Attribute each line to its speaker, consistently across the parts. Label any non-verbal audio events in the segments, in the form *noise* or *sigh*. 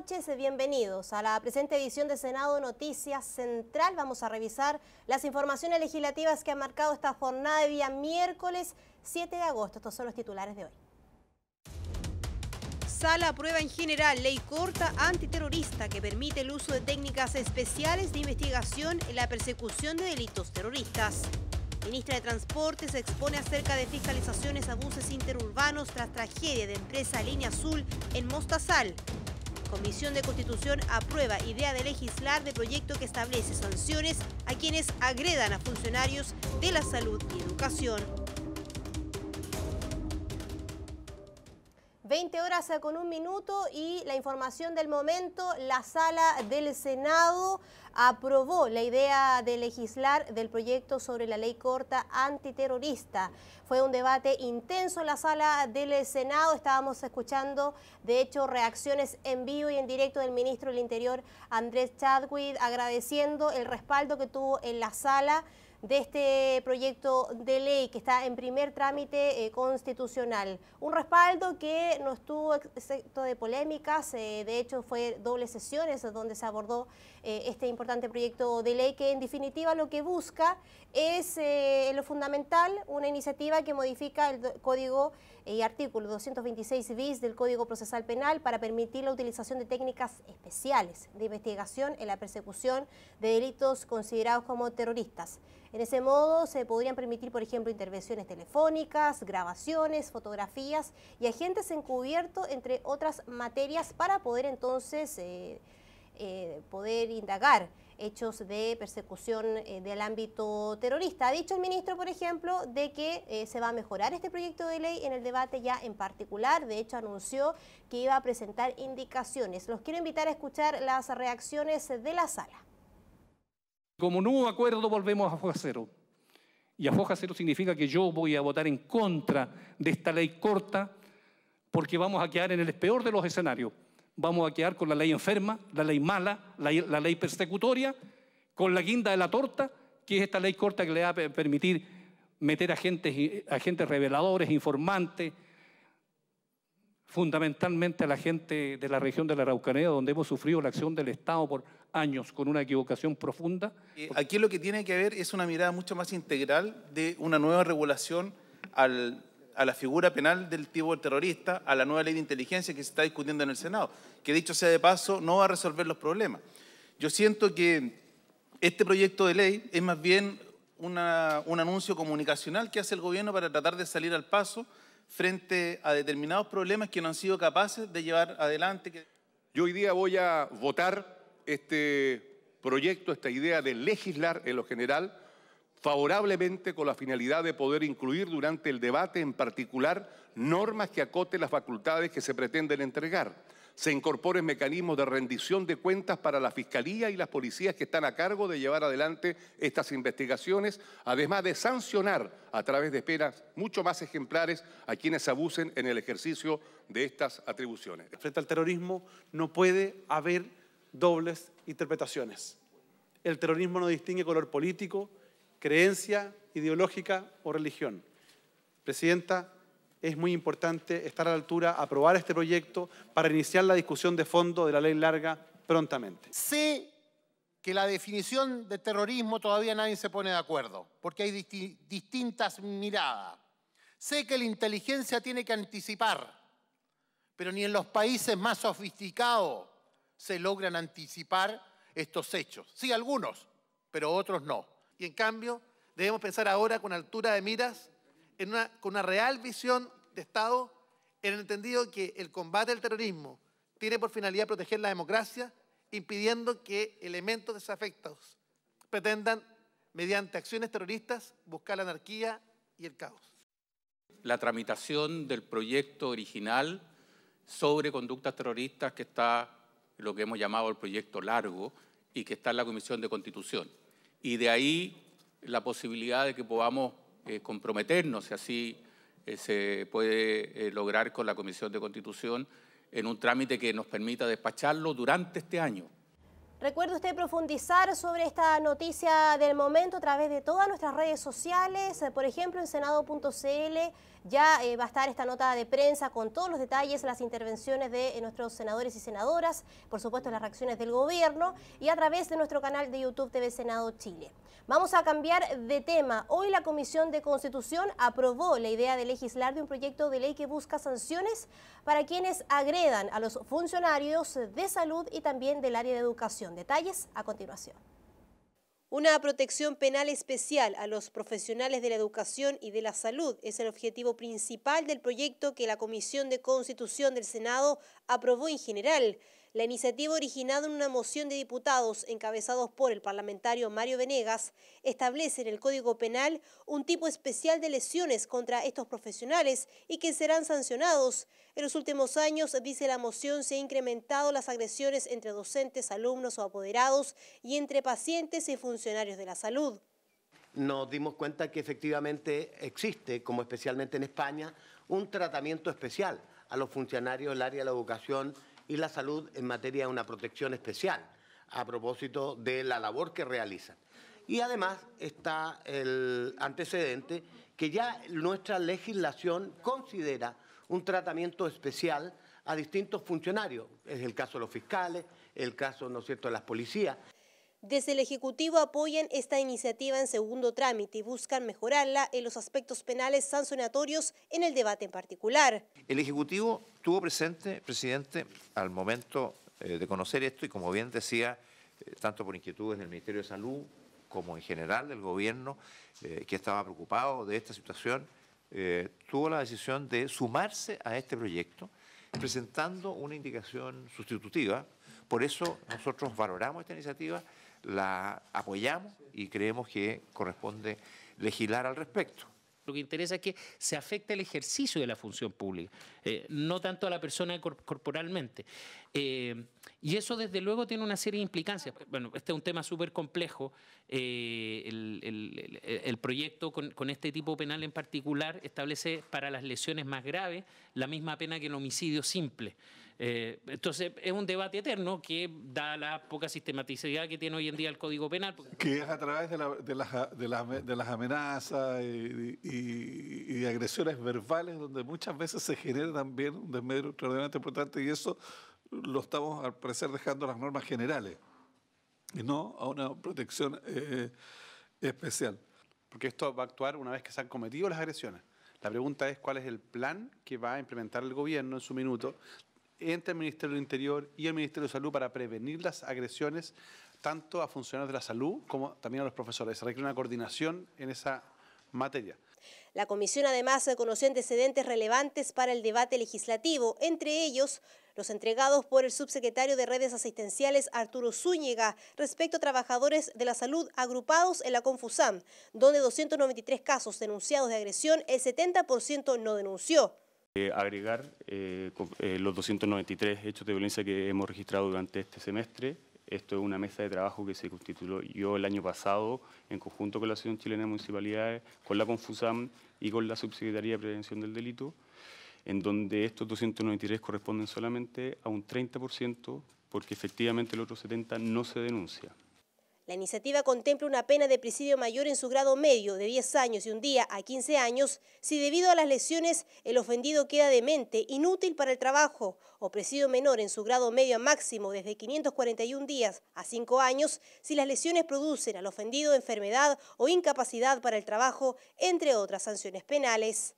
Speaker 1: noches, bienvenidos a la presente edición de Senado Noticias Central. Vamos a revisar las informaciones legislativas que han marcado esta jornada de día miércoles 7 de agosto. Estos son los titulares de hoy. Sala aprueba en general ley corta antiterrorista que permite el uso de técnicas especiales de investigación en la persecución de delitos terroristas. Ministra de Transporte se expone acerca de fiscalizaciones a buses interurbanos tras tragedia de empresa Línea Azul en Mostazal. Comisión de Constitución aprueba idea de legislar de proyecto que establece sanciones a quienes agredan a funcionarios de la salud y educación. 20 horas con un minuto y la información del momento, la sala del Senado aprobó la idea de legislar del proyecto sobre la ley corta antiterrorista. Fue un debate intenso en la sala del Senado, estábamos escuchando de hecho reacciones en vivo y en directo del ministro del Interior Andrés Chadwick agradeciendo el respaldo que tuvo en la sala de este proyecto de ley que está en primer trámite eh, constitucional. Un respaldo que no estuvo excepto de polémicas, eh, de hecho fue doble sesiones donde se abordó eh, este importante proyecto de ley que en definitiva lo que busca es lo fundamental, una iniciativa que modifica el Código artículo 226 bis del Código Procesal Penal para permitir la utilización de técnicas especiales de investigación en la persecución de delitos considerados como terroristas. En ese modo se podrían permitir, por ejemplo, intervenciones telefónicas, grabaciones, fotografías y agentes encubiertos, entre otras materias, para poder entonces eh, eh, poder indagar hechos de persecución eh, del ámbito terrorista. Ha dicho el ministro, por ejemplo, de que eh, se va a mejorar este proyecto de ley en el debate ya en particular. De hecho, anunció que iba a presentar indicaciones. Los quiero invitar a escuchar las reacciones de la sala.
Speaker 2: Como nuevo acuerdo volvemos a foja cero. Y a foja cero significa que yo voy a votar en contra de esta ley corta porque vamos a quedar en el peor de los escenarios vamos a quedar con la ley enferma, la ley mala, la, ley persecutoria, con la guinda de la torta, que es esta ley corta que le va a permitir meter agentes, agentes reveladores, informantes, fundamentalmente a la gente de la región de la Araucanía, donde hemos sufrido la acción del Estado por años con una equivocación profunda. Eh, aquí lo que tiene que haber es una mirada mucho más integral de una nueva regulación al a la figura penal del tipo terrorista, a la nueva ley de inteligencia que se está discutiendo en el Senado, que dicho sea de paso, no va a resolver los problemas. Yo siento que este proyecto de ley es más bien un anuncio comunicacional que hace el gobierno para tratar de salir al paso frente a determinados problemas que no han sido capaces de llevar adelante. Yo hoy día voy a votar este proyecto, esta idea de legislar en lo general favorablemente con la finalidad de poder incluir durante el debate en particular normas que acoten las facultades que se pretenden entregar. Se incorporen mecanismos de rendición de cuentas para la Fiscalía y las policías que están a cargo de llevar adelante estas investigaciones, además de sancionar a través de penas mucho más ejemplares a quienes abusen en el ejercicio de estas atribuciones. Frente al terrorismo no puede haber dobles interpretaciones. El terrorismo no distingue color político, creencia ideológica o religión. Presidenta, es muy importante estar a la altura, aprobar este proyecto para iniciar la discusión de fondo de la ley larga prontamente. Sé que la definición de terrorismo todavía nadie se pone de acuerdo, porque hay distintas miradas. Sé que la inteligencia tiene que anticipar, pero ni en los países más sofisticados se logran anticipar estos hechos. Sí, algunos, pero otros no. Y en cambio, debemos pensar ahora con altura de miras, con una real visión de Estado, en el entendido que el combate al terrorismo tiene por finalidad proteger la democracia, impidiendo que elementos desafectados pretendan, mediante acciones terroristas, buscar la anarquía y el caos. La tramitación del proyecto original sobre conductas terroristas que está lo que hemos llamado el proyecto largo y que está en la Comisión de Constitución y de ahí la posibilidad de que podamos eh, comprometernos, si así eh, se puede eh, lograr con la Comisión de Constitución, en un trámite que nos permita despacharlo durante este año.
Speaker 1: Recuerde usted profundizar sobre esta noticia del momento a través de todas nuestras redes sociales, por ejemplo en senado.cl ya eh, va a estar esta nota de prensa con todos los detalles, las intervenciones de eh, nuestros senadores y senadoras, por supuesto las reacciones del gobierno y a través de nuestro canal de YouTube TV Senado Chile. Vamos a cambiar de tema. Hoy la Comisión de Constitución aprobó la idea de legislar de un proyecto de ley que busca sanciones para quienes agredan a los funcionarios de salud y también del área de educación. Detalles a continuación. Una protección penal especial a los profesionales de la educación y de la salud es el objetivo principal del proyecto que la Comisión de Constitución del Senado aprobó en general. La iniciativa originada en una moción de diputados encabezados por el parlamentario Mario Venegas establece en el Código Penal un tipo especial de lesiones contra estos profesionales y que serán sancionados. En los últimos años, dice la moción, se han incrementado las agresiones entre docentes, alumnos o apoderados y entre pacientes y funcionarios de la salud.
Speaker 3: Nos dimos cuenta que efectivamente existe, como especialmente en España, un tratamiento especial a los funcionarios del área de la educación y la salud en materia de una protección especial a propósito de la labor que realizan. Y además está el antecedente que ya nuestra legislación considera un tratamiento especial a distintos funcionarios. Es el caso de los fiscales, el caso, ¿no es cierto?, de las policías.
Speaker 1: Desde el Ejecutivo apoyan esta iniciativa en segundo trámite y buscan mejorarla en los aspectos penales sancionatorios en el debate en particular.
Speaker 3: El
Speaker 2: Ejecutivo tuvo presente, presidente, al momento eh, de conocer esto y como bien decía, eh, tanto por inquietudes del Ministerio de Salud como en general del gobierno, eh, que estaba preocupado de esta situación, tuvo la decisión de sumarse a este proyecto presentando una indicación sustitutiva. Por eso nosotros valoramos esta iniciativa la apoyamos y creemos que corresponde
Speaker 4: legislar al respecto. Lo que interesa es que se afecte el ejercicio de la función pública, eh, no tanto a la persona corporalmente. Eh, y eso desde luego tiene una serie de implicancias. Bueno, este es un tema súper complejo. Eh, el, proyecto con, este tipo penal en particular establece para las lesiones más graves la misma pena que el homicidio simple. Eh, entonces, es un debate eterno que da la poca sistematicidad que tiene hoy en día el Código Penal.
Speaker 2: Que es a través de, de, las, amenazas y, agresiones verbales donde muchas veces se genera también un desmedro extraordinariamente importante y eso lo estamos, al parecer, dejando las normas generales y no a una protección eh, especial. Porque esto va a actuar una vez que se han cometido las agresiones. La pregunta es cuál es el plan que va a implementar el gobierno en su minuto entre el Ministerio del Interior y el Ministerio de Salud para prevenir las agresiones tanto a funcionarios de la salud como también a los profesores. Se requiere una coordinación en esa materia.
Speaker 1: La comisión además conoció antecedentes relevantes para el debate legislativo, entre ellos los entregados por el subsecretario de redes asistenciales Arturo Zúñiga respecto a trabajadores de la salud agrupados en la Confusam, donde 293 casos denunciados de agresión el 70% no denunció.
Speaker 5: Eh, agregar eh, eh, los 293 hechos de violencia que hemos registrado durante este semestre. Esto es una mesa de trabajo que se constituyó yo el año pasado en conjunto con la Asociación Chilena de Municipalidades, con la Confusam y con la Subsecretaría de Prevención del Delito, en donde estos 293 corresponden solamente a un 30%, porque efectivamente el otro 70% no se denuncia.
Speaker 1: La iniciativa contempla una pena de presidio mayor en su grado medio de 10 años y un día a 15 años si debido a las lesiones el ofendido queda demente, inútil para el trabajo o presidio menor en su grado medio a máximo desde 541 días a 5 años si las lesiones producen al ofendido enfermedad o incapacidad para el trabajo, entre otras sanciones penales.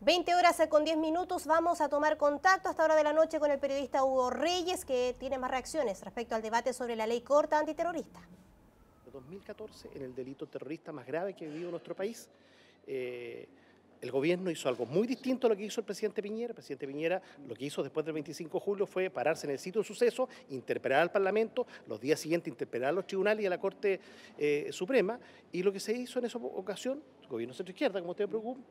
Speaker 1: 20 horas con 10 minutos, vamos a tomar contacto hasta hora de la noche con el periodista Hugo Reyes, que tiene más reacciones respecto al debate sobre la ley corta antiterrorista.
Speaker 4: 2014 en el delito terrorista más grave que ha vivido nuestro país. Eh, el gobierno hizo algo muy distinto a lo que hizo el presidente Piñera. El presidente Piñera lo que hizo después del 25 de julio fue pararse en el sitio del suceso, interpelar al Parlamento, los días siguientes interpelar a los tribunales y a la Corte eh, Suprema. Y lo que se hizo en esa ocasión, el gobierno centro-izquierda, como usted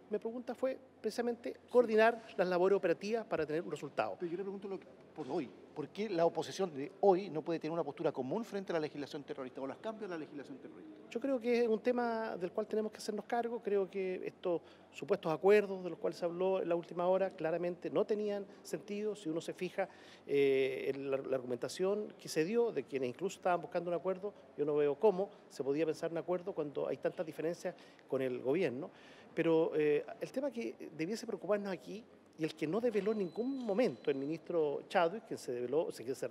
Speaker 4: me pregunta, fue precisamente coordinar las labores operativas para tener un resultado. yo le pregunto lo que, por hoy, por qué la oposición de hoy no puede tener una postura común frente a la legislación terrorista o los cambios de la legislación terrorista. Yo creo que es un tema del cual tenemos que hacernos cargo. Creo que estos supuestos acuerdos de los cuales se habló en la última hora claramente no tenían sentido. Si uno se fija eh, en la, argumentación que se dio de quienes incluso estaban buscando un acuerdo, yo no veo cómo se podía pensar un acuerdo cuando hay tantas diferencias con el gobierno. Pero eh, el tema que debiese preocuparnos aquí y el que no develó en ningún momento el ministro Chávez, quien se, develó, o que se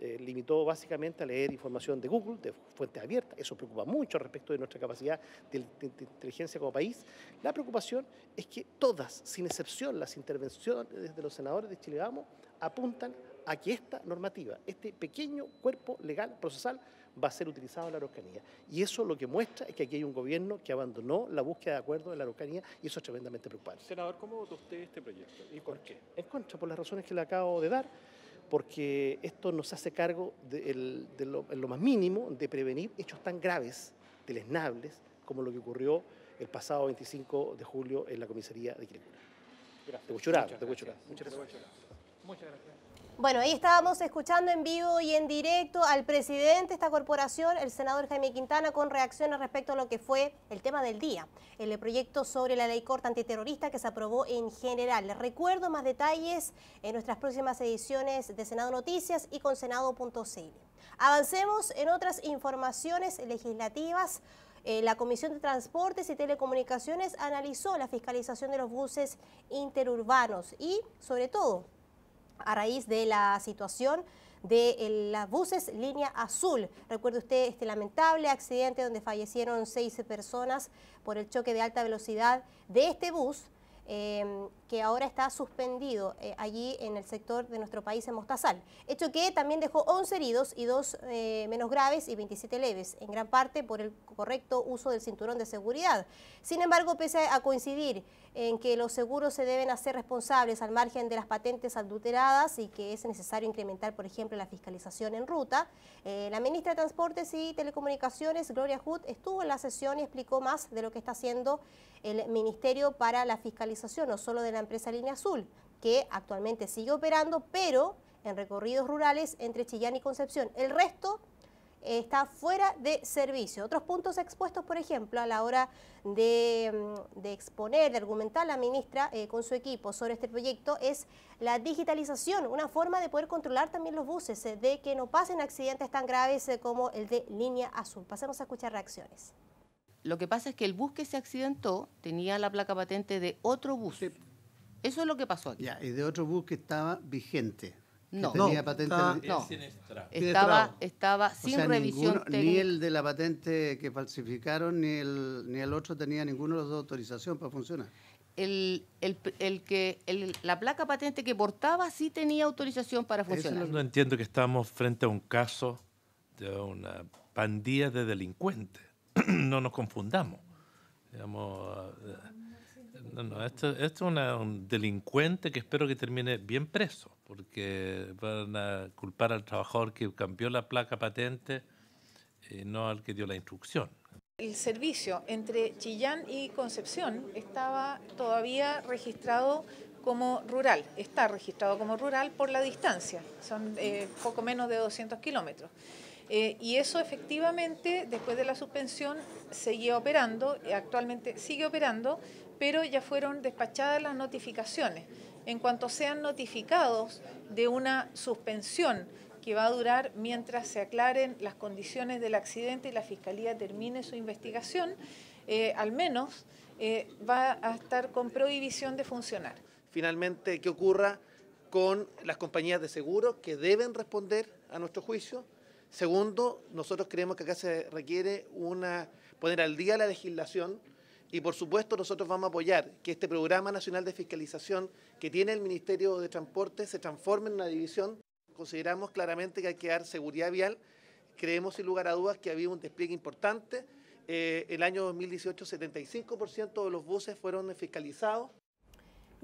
Speaker 4: eh, limitó básicamente a leer información de Google, de fuentes abiertas, eso preocupa mucho respecto de nuestra capacidad de, inteligencia como país. La preocupación es que todas, sin excepción, las intervenciones de los senadores de Chile Vamos apuntan a que esta normativa, este pequeño cuerpo legal procesal, va a ser utilizado en la Araucanía. Y eso lo que muestra es que aquí hay un gobierno que abandonó la búsqueda de acuerdos en la Araucanía y eso es tremendamente preocupante. Senador, ¿cómo votó usted este proyecto y por qué? En contra, por las razones que le acabo de dar porque esto nos hace cargo de, lo, más mínimo de prevenir hechos tan graves, lesnables, como lo que ocurrió el pasado 25 de julio en la comisaría de Quilicura. Gracias. De Cuchurado, de Muchas gracias. Muchas gracias.
Speaker 1: Bueno, ahí estábamos escuchando en vivo y en directo al presidente de esta corporación, el senador Jaime Quintana, con reacciones respecto a lo que fue el tema del día, el proyecto sobre la ley corta antiterrorista que se aprobó en general. Les recuerdo más detalles en nuestras próximas ediciones de Senado Noticias y con senado.cl. Avancemos en otras informaciones legislativas. Eh, la Comisión de Transportes y Telecomunicaciones analizó la fiscalización de los buses interurbanos y, sobre todo, a raíz de la situación de las buses línea azul. Recuerde usted este lamentable accidente donde fallecieron seis personas por el choque de alta velocidad de este bus Em, que ahora está suspendido eh, allí en el sector de nuestro país en Mostazal. Hecho que también dejó 11 heridos y dos eh, menos graves y 27 leves, en gran parte por el correcto uso del cinturón de seguridad. Sin embargo, pese a coincidir en que los seguros se deben hacer responsables al margen de las patentes adulteradas y que es necesario incrementar, por ejemplo, la fiscalización en ruta, eh, la ministra de Transportes y Telecomunicaciones, Gloria Hood, estuvo en la sesión y explicó más de lo que está haciendo el Ministerio para la Fiscalización no solo de la empresa Línea Azul, que actualmente sigue operando, pero en recorridos rurales entre Chillán y Concepción. El resto está fuera de servicio. Otros puntos expuestos, por ejemplo, a la hora de, mm, exponer, de argumentar la ministra eh, con su equipo sobre este proyecto, es la digitalización, una forma de poder controlar también los buses, eh, de que no pasen accidentes tan graves eh, como el de Línea Azul. Pasemos a escuchar reacciones. Lo que pasa es que el bus que se accidentó tenía la placa patente de otro bus. Eso es lo que pasó aquí.
Speaker 4: Ya, y de otro bus que estaba vigente. No, tenía no, estaba, estaba,
Speaker 1: estaba sin revisión Ni el
Speaker 4: de la patente que falsificaron, ni el, ni el otro tenía
Speaker 1: ninguno de los dos autorización para funcionar. El, el, que la placa patente que portaba sí tenía autorización para funcionar. Eso
Speaker 4: no entiendo que estamos frente a un caso de una pandilla de delincuentes. *clears throat* no nos confundamos. Eh, esto, es un delincuente que espero que termine bien preso, porque van a culpar al trabajador que cambió la placa patente y no al que dio la instrucción.
Speaker 5: El servicio entre Chillán y Concepción estaba todavía registrado como rural, está registrado como rural por la distancia, son eh, poco menos de 200 kilómetros. Eh, y eso efectivamente, después de la suspensión, seguía operando, eh, actualmente sigue operando, pero ya fueron despachadas las notificaciones. En cuanto sean notificados de una suspensión que va a durar mientras se aclaren las condiciones del accidente y la Fiscalía termine su investigación, eh, al menos va a estar con prohibición de funcionar.
Speaker 2: Finalmente, ¿qué ocurra con las compañías de seguros que deben responder a nuestro juicio? Segundo, nosotros creemos que acá se requiere una poner al día la legislación y por supuesto nosotros vamos a apoyar que este Programa Nacional de Fiscalización que tiene el Ministerio de Transporte se transforme en una división. Consideramos claramente que hay que dar seguridad vial. Creemos sin lugar a dudas que ha habido un despliegue importante. En eh, el año 2018, 75% de los buses fueron fiscalizados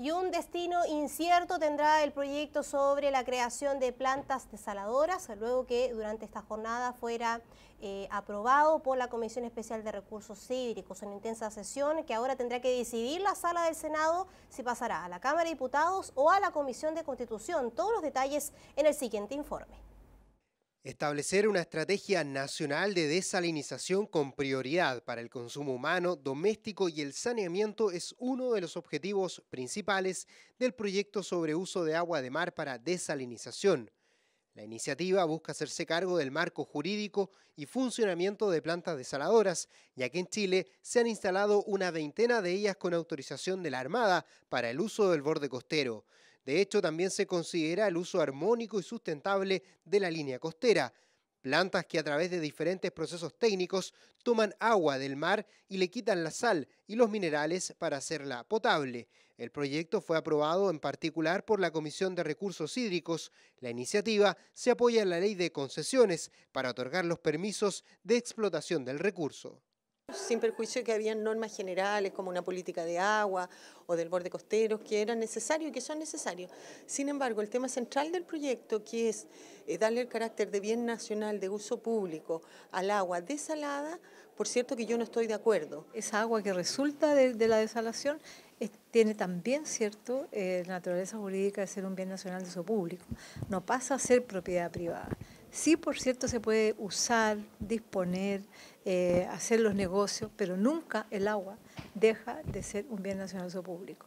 Speaker 1: y un destino incierto tendrá el proyecto sobre la creación de plantas desaladoras, luego que durante esta jornada fuera eh, aprobado por la Comisión Especial de Recursos Cívicos. en intensa sesión que ahora tendrá que decidir la sala del Senado si pasará a la Cámara de Diputados o a la Comisión de Constitución. Todos los detalles en el siguiente informe.
Speaker 3: Establecer una estrategia nacional de desalinización con prioridad para el consumo humano, doméstico y el saneamiento es uno de los objetivos principales del proyecto sobre uso de agua de mar para desalinización. La iniciativa busca hacerse cargo del marco jurídico y funcionamiento de plantas desaladoras, ya que en Chile se han instalado una veintena de ellas con autorización de la Armada para el uso del borde costero. De hecho, también se considera el uso armónico y sustentable de la línea costera, plantas que a través de diferentes procesos técnicos toman agua del mar y le quitan la sal y los minerales para hacerla potable. El proyecto fue aprobado en particular por la Comisión de Recursos Hídricos. La iniciativa se apoya en la ley de concesiones para otorgar los permisos de explotación del recurso.
Speaker 1: Sin perjuicio de que habían normas generales como una política de agua o del borde costero que eran necesarios y que son necesarios. Sin embargo, el tema central del proyecto, que es eh, darle el carácter de bien nacional de uso público al agua desalada, por cierto que yo no estoy de acuerdo. Esa agua que resulta de, la desalación tiene también, ¿cierto?, eh, la naturaleza jurídica de ser un bien nacional de uso público. No pasa a ser propiedad privada. Sí, por cierto, se puede usar, disponer, eh, hacer los negocios, pero nunca el agua deja de ser un bien nacional uso público.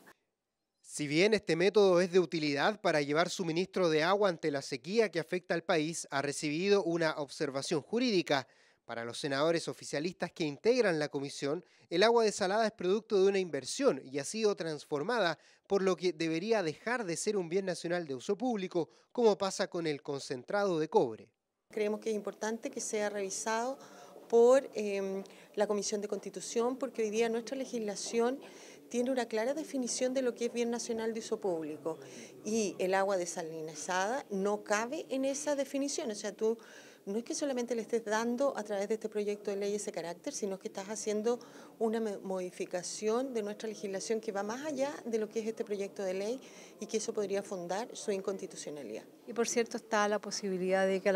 Speaker 3: Si bien este método es de utilidad para llevar suministro de agua ante la sequía que afecta al país, ha recibido una observación jurídica. Para los senadores oficialistas que integran la comisión, el agua desalada es producto de una inversión y ha sido transformada, por lo que debería dejar de ser un bien nacional de uso público, como pasa con el concentrado de cobre.
Speaker 1: Creemos que es importante que sea revisado por em, la Comisión de Constitución, porque hoy día nuestra legislación tiene una clara definición de lo que es bien nacional de uso público y el agua desalinizada no cabe en esa definición, o sea, tú no es que solamente le estés dando a través de este proyecto de ley ese carácter, sino que estás haciendo una modificación de nuestra legislación que va más allá de lo que es este proyecto de ley y que eso podría fundar su inconstitucionalidad. Y por cierto está la posibilidad de que a,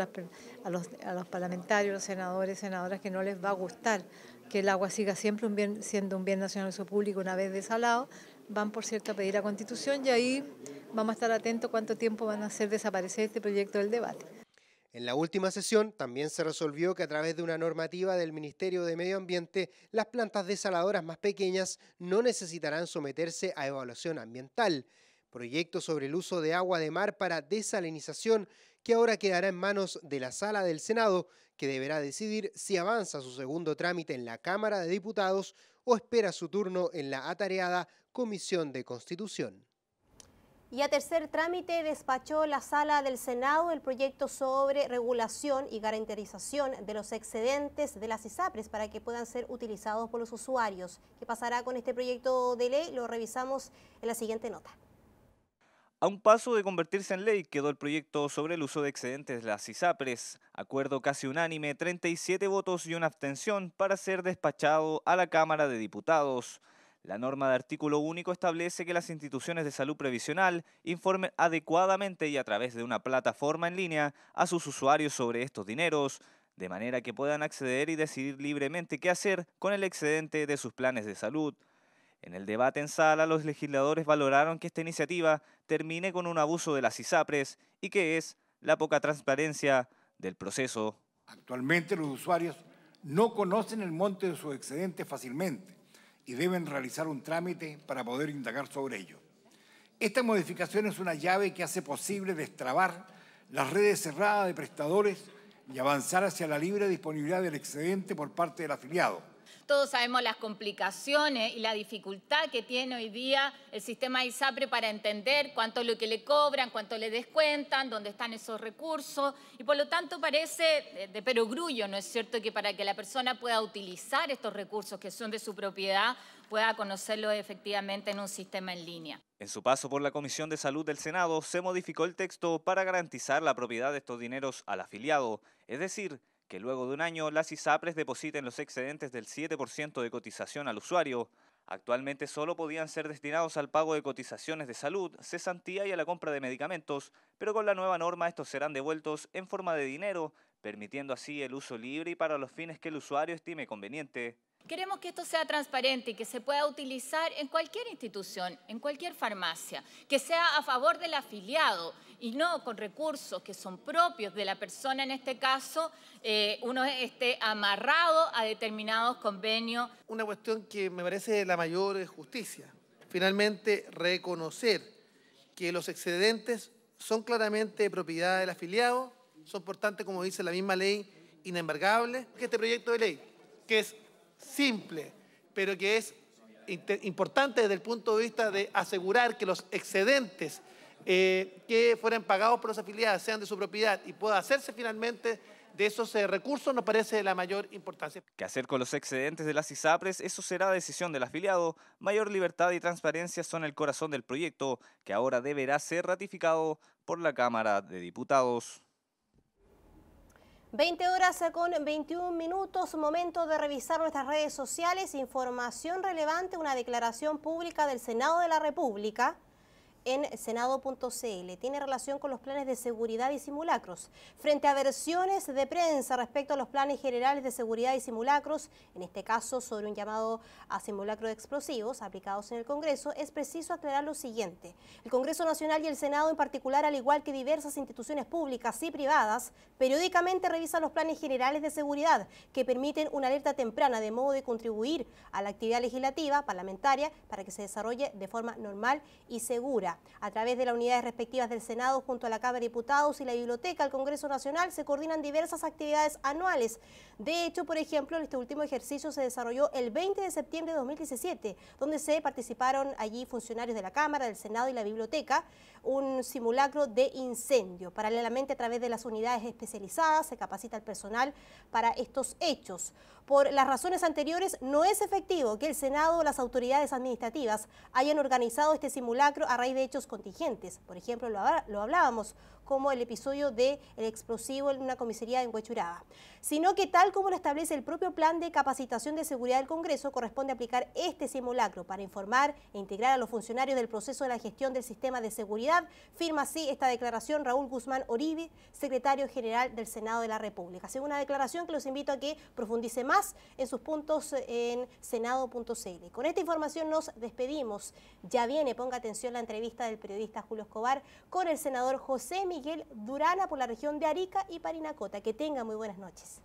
Speaker 1: los, a los parlamentarios, los senadores, senadoras que no les va a gustar que el agua siga siempre un bien, siendo un bien nacional uso público una vez desalado, van por cierto a pedir la constitución y ahí vamos a estar atentos
Speaker 5: cuánto tiempo van a hacer desaparecer este proyecto del debate.
Speaker 3: En la última sesión también se resolvió que a través de una normativa del Ministerio de Medio Ambiente, las plantas desaladoras más pequeñas no necesitarán someterse a evaluación ambiental. Proyecto sobre el uso de agua de mar para desalinización que ahora quedará en manos de la sala del Senado, que deberá decidir si avanza su segundo trámite en la Cámara de Diputados o espera su turno en la atareada Comisión de Constitución.
Speaker 1: Y a tercer trámite despachó la sala del Senado el proyecto sobre regulación y garantización de los excedentes de las ISAPRES para que puedan ser utilizados por los usuarios. ¿Qué pasará con este proyecto de ley? Lo revisamos en la siguiente nota.
Speaker 5: A un paso de convertirse en ley quedó el proyecto sobre el uso de excedentes de las ISAPRES. Acuerdo casi unánime, 37 votos y una abstención para ser despachado a la Cámara de Diputados. La norma de artículo único establece que las instituciones de salud previsional informen adecuadamente y a través de una plataforma en línea a sus usuarios sobre estos dineros, de manera que puedan acceder y decidir libremente qué hacer con el excedente de sus planes de salud. En el debate en sala, los legisladores valoraron que esta iniciativa termine con un abuso de las ISAPRES y que es la poca transparencia del proceso. Actualmente
Speaker 3: los usuarios no conocen el monte de su excedente fácilmente y deben realizar un trámite para poder indagar sobre ello. Esta modificación es una llave que hace posible destrabar las redes cerradas de prestadores y avanzar hacia la libre disponibilidad del excedente por parte del afiliado
Speaker 1: todos sabemos las complicaciones y la dificultad que tiene hoy día el sistema ISAPRE para entender cuánto es lo que le cobran, cuánto le descuentan, dónde están esos recursos. Y por lo tanto parece de perogrullo, ¿no es cierto?, que para que la persona pueda utilizar estos recursos que son de su propiedad, pueda conocerlos efectivamente en un sistema en línea.
Speaker 5: En su paso por la Comisión de Salud del Senado, se modificó el texto para garantizar la propiedad de estos dineros al afiliado, es decir, que luego de un año las ISAPRES depositen los excedentes del 7% de cotización al usuario. Actualmente solo podían ser destinados al pago de cotizaciones de salud, cesantía y a la compra de medicamentos, pero con la nueva norma estos serán devueltos en forma de dinero, permitiendo así el uso libre y para los fines que el usuario estime conveniente.
Speaker 1: Queremos que esto sea transparente y que se pueda utilizar en cualquier institución, en cualquier farmacia, que sea a favor del afiliado y no con recursos que son propios de la persona, en este caso, eh, uno esté amarrado a determinados convenios. Una cuestión que me
Speaker 2: parece la mayor justicia. Finalmente, reconocer que los excedentes son claramente propiedad del afiliado, son por como dice la misma ley, inembargables, este proyecto de ley, que es simple, pero que es importante desde el punto de vista de asegurar que los excedentes eh, que fueran pagados por los afiliados sean de su propiedad y pueda hacerse finalmente de esos eh, recursos nos parece de la mayor importancia.
Speaker 5: ¿Qué hacer con los excedentes de las ISAPRES? Eso será decisión del afiliado. Mayor libertad y transparencia son el corazón del proyecto, que ahora deberá ser ratificado por la Cámara de Diputados.
Speaker 1: 20 horas con 21 minutos, momento de revisar nuestras redes sociales, información relevante, una declaración pública del Senado de la República en senado.cl. Tiene relación con los planes de seguridad y simulacros. Frente a versiones de prensa respecto a los planes generales de seguridad y simulacros, en este caso sobre un llamado a simulacro de explosivos aplicados en el Congreso, es preciso aclarar lo siguiente. El Congreso Nacional y el Senado en particular, al igual que diversas instituciones públicas y privadas, periódicamente revisan los planes generales de seguridad que permiten una alerta temprana de modo de contribuir a la actividad legislativa parlamentaria para que se desarrolle de forma normal y segura. A través de las unidades respectivas del Senado, junto a la Cámara de Diputados y la Biblioteca del Congreso Nacional, se coordinan diversas actividades anuales. De hecho, por ejemplo, en este último ejercicio se desarrolló el 20 de septiembre de 2017, donde se participaron allí funcionarios de la Cámara, del Senado y la Biblioteca, un simulacro de incendio. Paralelamente, a través de las unidades especializadas, se capacita al personal para estos hechos. Por las razones anteriores, no es efectivo que el Senado o las autoridades administrativas hayan organizado este simulacro a raíz hechos contingentes. Por ejemplo, lo, lo hablábamos, como el episodio del explosivo en una comisaría en Huechuraba, sino que tal como lo establece el propio plan de capacitación de seguridad del Congreso, corresponde aplicar este simulacro para informar e integrar a los funcionarios del proceso de la gestión del sistema de seguridad. Firma así esta declaración Raúl Guzmán Oribe, secretario general del Senado de la República. Según una declaración que los invito a que profundice más en sus puntos eh, en senado.cl. Con esta información nos despedimos. Ya viene, ponga atención la entrevista del periodista Julio Escobar con el senador José Miguel Miguel Durana por la región de Arica y Parinacota. Que tengan muy buenas noches.